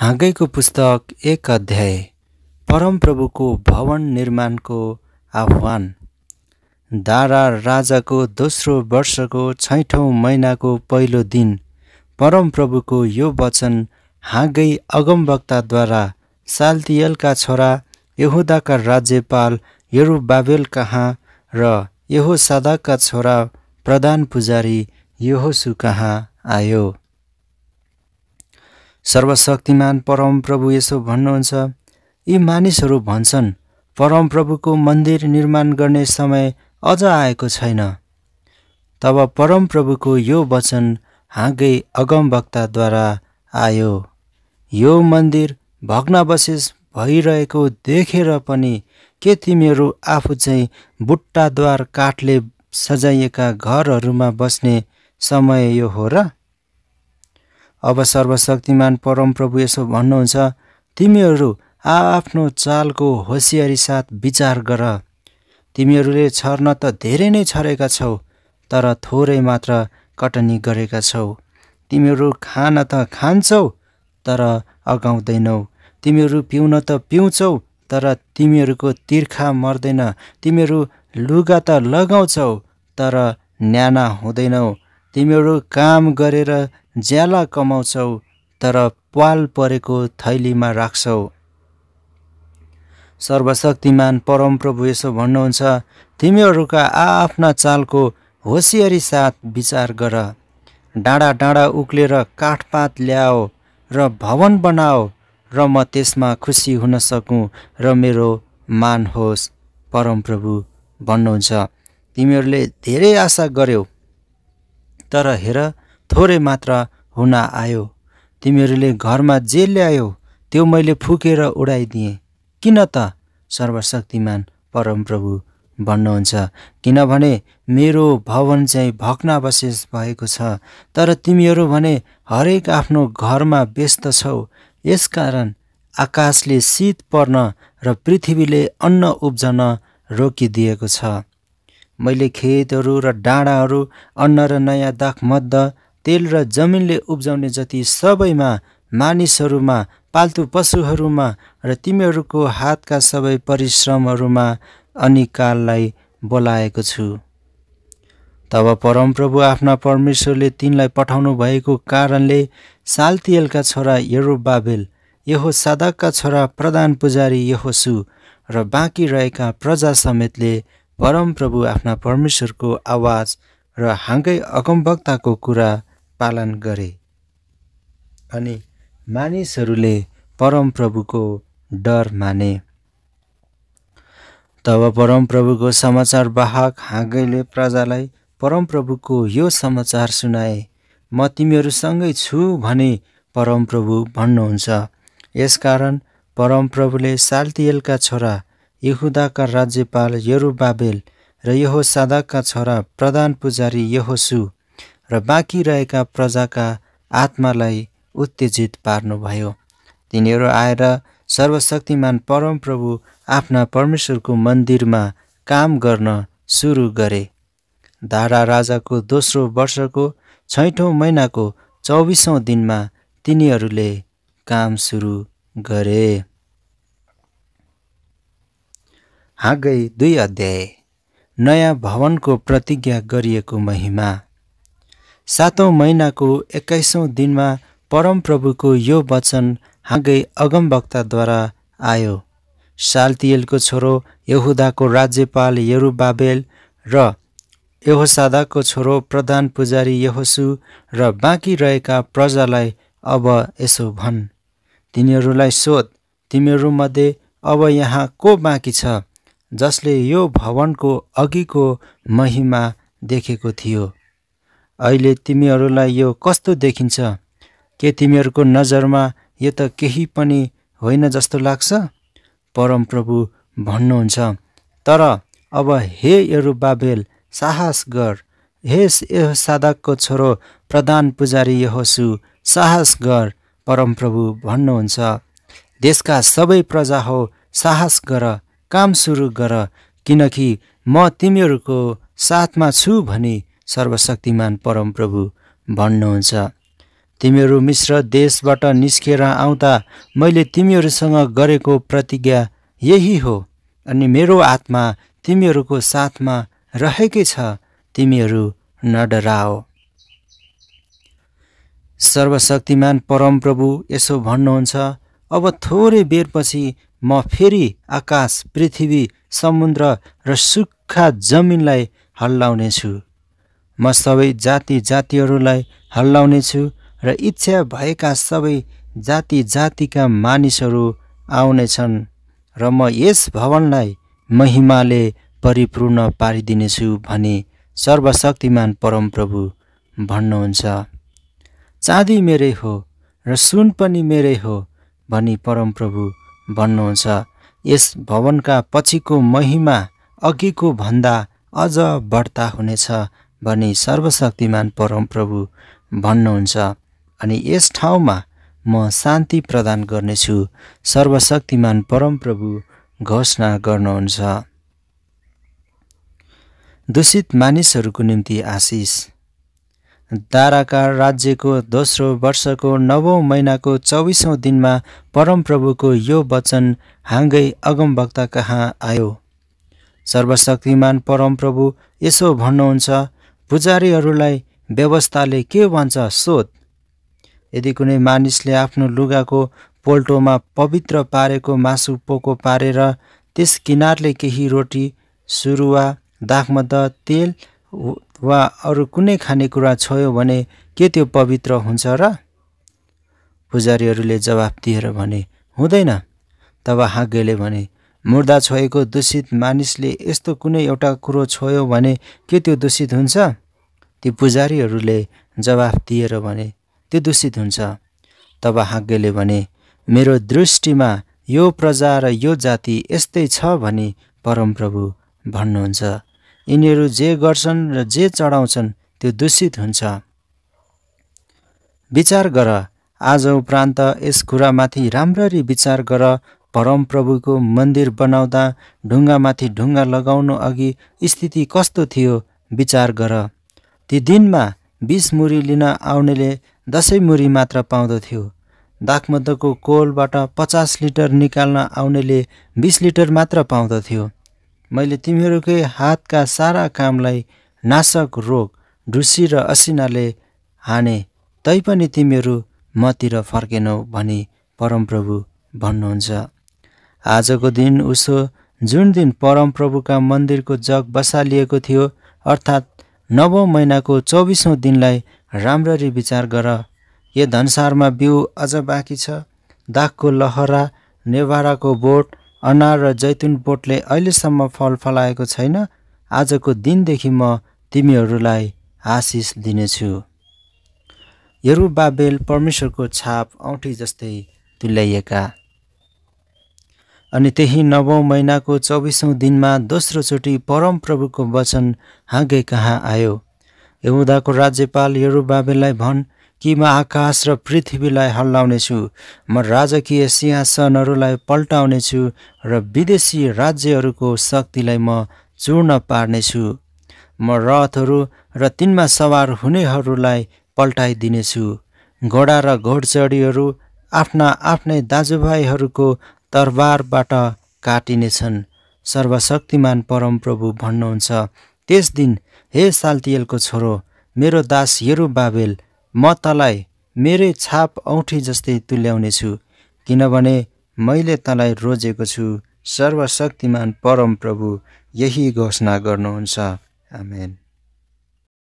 हाँगैको पुस्तक एक अध्याय परमप्रभुको भवन निर्माणको आह्वान दारा राजाको दोस्रो वर्षको छैठौँ महिनाको पहिलो दिन परमप्रभुको यो वचन हाँगै अगमवक्ताद्वारा साल्तियलका छोरा यहुदाका राज्यपाल यरुबाबेल कहाँ र यहो सादाका छोरा प्रधान पुजारी यहोसु कहाँ आयो सर्वशक्तिमान परमप्रभु यसो भन्नुहुन्छ यी मानिसहरू भन्छन् परमप्रभुको मन्दिर निर्माण गर्ने समय अझ आएको छैन तब परमप्रभुको यो वचन हाँगै अगमवक्ताद्वारा आयो यो मन्दिर भग्नावशेष भइरहेको देखेर पनि के तिमीहरू आफू चाहिँ बुट्टाद्वार काठले सजाइएका घरहरूमा बस्ने समय यो हो र अब सर्वशक्तिमान परमप्रभु यसो भन्नुहुन्छ तिमीहरू आआफ्नो चालको होसियारी साथ विचार गर तिमीहरूले छर्न त धेरै नै छरेका छौ तर थोरै मात्र कटनी गरेका छौ तिमीहरू खान त खान्छौ तर अगाउँदैनौ तिमीहरू पिउन त पिउँछौ तर तिमीहरूको तिर्खा मर्दैन तिमीहरू लुगा त लगाउँछौ तर न्याना हुँदैनौ तिमीहरू काम गरेर ज्याला कमाउँछौ तर पाल परेको थैलीमा राख्छौ सर्वशक्तिमान परमप्रभु यसो भन्नुहुन्छ तिमीहरूका आआफ्ना चालको होसियारी साथ विचार गर डाँडा डाँडा उक्लेर काठपात ल्याओ र भवन बनाओ र म त्यसमा खुसी हुन सकुँ र मेरो मान होस् परमप्रभु भन्नुहुन्छ तिमीहरूले धेरै आशा गर्यौ तर हेर थोरै मात्र हुन आयो तिमीहरूले घरमा जे ल्यायो त्यो मैले फुकेर उडाइदिएँ किन त सर्वशक्तिमान परमप्रभु भन्नुहुन्छ किनभने मेरो भवन चाहिँ भक्नावशेष भएको छ तर तिमीहरू भने हरेक आफ्नो घरमा व्यस्त छौ यसकारण आकाशले शीत पर्न र पृथ्वीले अन्न उब्जन रोकिदिएको छ मैले खेतहरू र डाँडाहरू अन्न र नयाँ दाखमद्द तेल र जमिनले उब्जाउने जति सबैमा मानिसहरूमा पाल्तु पशुहरूमा र तिमीहरूको हातका सबै परिश्रमहरूमा अनि काललाई बोलाएको छु तब परमप्रभु आफ्ना परमेश्वरले तिनलाई पठाउनु भएको कारणले सालतियलका छोरा बाबेल यहो सादाकका छोरा प्रधान पुजारी यहोसु र बाँकी रहेका प्रजा समेतले परमप्रभु आफ्ना परमेश्वरको आवाज र हाँगै अगमभक्ताको कुरा पालन गरे अनि मानिसहरूले परमप्रभुको डर माने तब परमप्रभुको समाचार बाहक हाँगैले प्रजालाई परमप्रभुको यो समाचार सुनाए म तिमीहरूसँगै छु भने परमप्रभु भन्नुहुन्छ यसकारण परमप्रभुले सालतिएलका छोरा यहुदाका राज्यपाल यरुबाबेल र यहो सादाका छोरा प्रधान पुजारी यहोसु र बाँकी रहेका प्रजाका आत्मालाई उत्तेजित पार्नुभयो तिनीहरू आएर सर्वशक्तिमान परमप्रभु आफ्ना परमेश्वरको मन्दिरमा काम गर्न सुरु गरे धारा राजाको दोस्रो वर्षको छैठौँ महिनाको चौबिसौँ दिनमा तिनीहरूले काम सुरु गरे हागै दुई अध्याय नयाँ भवनको प्रतिज्ञा गरिएको महिमा सातौँ महिनाको एक्काइसौँ दिनमा परमप्रभुको यो वचन हागै अगमवक्ताद्वारा आयो सालतिएलको छोरो यहुदाको राज्यपाल यरुबाबेल र यहोसादाको छोरो प्रधान पुजारी यहोसु र बाँकी रहेका प्रजालाई अब यसो भन् तिनीहरूलाई सोध तिमीहरूमध्ये अब यहाँ को बाँकी छ जसले यो भवनको अघिको महिमा देखेको थियो अहिले तिमीहरूलाई यो कस्तो देखिन्छ के तिमीहरूको नजरमा यो त केही पनि होइन जस्तो लाग्छ परमप्रभु भन्नुहुन्छ तर अब हे यरु बाबेल साहस गर हे यह सादाकको छोरो प्रधान पुजारी यहोसु साहस गर परमप्रभु भन्नुहुन्छ देशका सबै प्रजा हो साहस गर काम सुरु गर किनकि म तिमीहरूको साथमा छु भनी सर्वशक्तिमान परमप्रभु भन्नुहुन्छ तिमीहरू मिश्र देशबाट निस्किएर आउँदा मैले तिमीहरूसँग गरेको प्रतिज्ञा यही हो अनि मेरो आत्मा तिमीहरूको साथमा रहेकै छ तिमीहरू नडराओ सर्वशक्तिमान परमप्रभु यसो भन्नुहुन्छ अब थोरै बेरपछि म फेरि आकाश पृथ्वी समुद्र र सुक्खा जमिनलाई हल्लाउनेछु म सबै जाति जातिहरूलाई हल्लाउनेछु र इच्छा भएका सबै जाति जातिका मानिसहरू आउनेछन् र म यस भवनलाई महिमाले परिपूर्ण पारिदिनेछु भने सर्वशक्तिमान परमप्रभु भन्नुहुन्छ चाँदी मेरै हो र सुन पनि मेरै हो भनी परमप्रभु भन्नुहुन्छ यस भवनका पछिको महिमा अघिको भन्दा अझ बढ्ता हुनेछ भनी सर्वशक्तिमान परमप्रभु भन्नुहुन्छ अनि यस ठाउँमा म शान्ति प्रदान गर्नेछु सर्वशक्तिमान परमप्रभु घोषणा गर्नुहुन्छ दूषित मानिसहरूको निम्ति आशिष दाराका राज्यको दोस्रो वर्षको नवौँ महिनाको चौबिसौँ दिनमा परमप्रभुको यो वचन हाँगै अगमभक्त कहाँ आयो सर्वशक्तिमान परमप्रभु यसो भन्नुहुन्छ पुजारीहरूलाई व्यवस्थाले के भन्छ सोध यदि कुनै मानिसले आफ्नो लुगाको पोल्टोमा पवित्र पारेको मासु पोको पारेर त्यस किनारले केही रोटी सुरुवा दाखमद तेल वा अरू कुनै खानेकुरा छोयो भने के त्यो पवित्र हुन्छ र पुजारीहरूले जवाफ दिएर भने हुँदैन तब हागेले भने मुर्दा छोएको दूषित मानिसले यस्तो कुनै एउटा कुरो छोयो भने के त्यो दूषित हुन्छ ती पुजारीहरूले जवाफ दिएर भने त्यो दूषित हुन्छ तब हाग्यले भने मेरो दृष्टिमा यो प्रजा र यो जाति यस्तै छ भने परमप्रभु भन्नुहुन्छ यिनीहरू जे गर्छन् र जे चढाउँछन् त्यो दूषित हुन्छ विचार गर आज उपरान्त यस कुरामाथि राम्ररी विचार गर परमप्रभुको मन्दिर बनाउँदा ढुङ्गामाथि ढुङ्गा लगाउनु अघि स्थिति कस्तो थियो विचार गर ती दिनमा बिस मुरी लिन आउनेले दसैँ मुरी मात्र पाउँदथ्यो दाखमदको कोलबाट पचास लिटर निकाल्न आउनेले बिस लिटर मात्र पाउँदथ्यो मैले तिमीहरूकै हातका सारा कामलाई नाशक रोग ढुसी र असिनाले हाने तैपनि तिमीहरू मतिर फर्केनौ भनी परमप्रभु भन्नुहुन्छ आजको दिन उसो जुन दिन परमप्रभुका मन्दिरको जग बसालिएको थियो अर्थात् नवौँ महिनाको चौबिसौँ दिनलाई राम्ररी विचार गर यो धनसारमा बिउ अझ बाँकी छ दागको लहरा नेवाराको बोट अनार र जैतुन बोटले अहिलेसम्म फल फलाएको छैन आजको दिनदेखि म तिमीहरूलाई आशिष दिनेछु बाबेल परमेश्वरको छाप औँठी जस्तै तुल्याइएका अनि त्यही नवौँ महिनाको चौबिसौँ दिनमा दोस्रोचोटि परमप्रभुको वचन हाँगे कहाँ आयो यहुदाको राज्यपाल यरुबाबेललाई भन् कि म आकाश र पृथ्वीलाई हल्लाउनेछु म राजकीय सिंहासनहरूलाई पल्टाउनेछु र विदेशी राज्यहरूको शक्तिलाई म चूर्ण पार्नेछु म रथहरू र तिनमा सवार हुनेहरूलाई पल्टाइदिनेछु घोडा र घोडचडीहरू आफ्ना आफ्नै दाजुभाइहरूको तरबारबाट काटिनेछन् सर्वशक्तिमान परमप्रभु भन्नुहुन्छ त्यस दिन हे साल्तियलको छोरो मेरो दास हेरु बाबेल म तँलाई मेरै छाप औँठी जस्तै तुल्याउनेछु किनभने मैले तँलाई रोजेको छु सर्वशक्तिमान परमप्रभु यही घोषणा गर्नुहुन्छ आमेन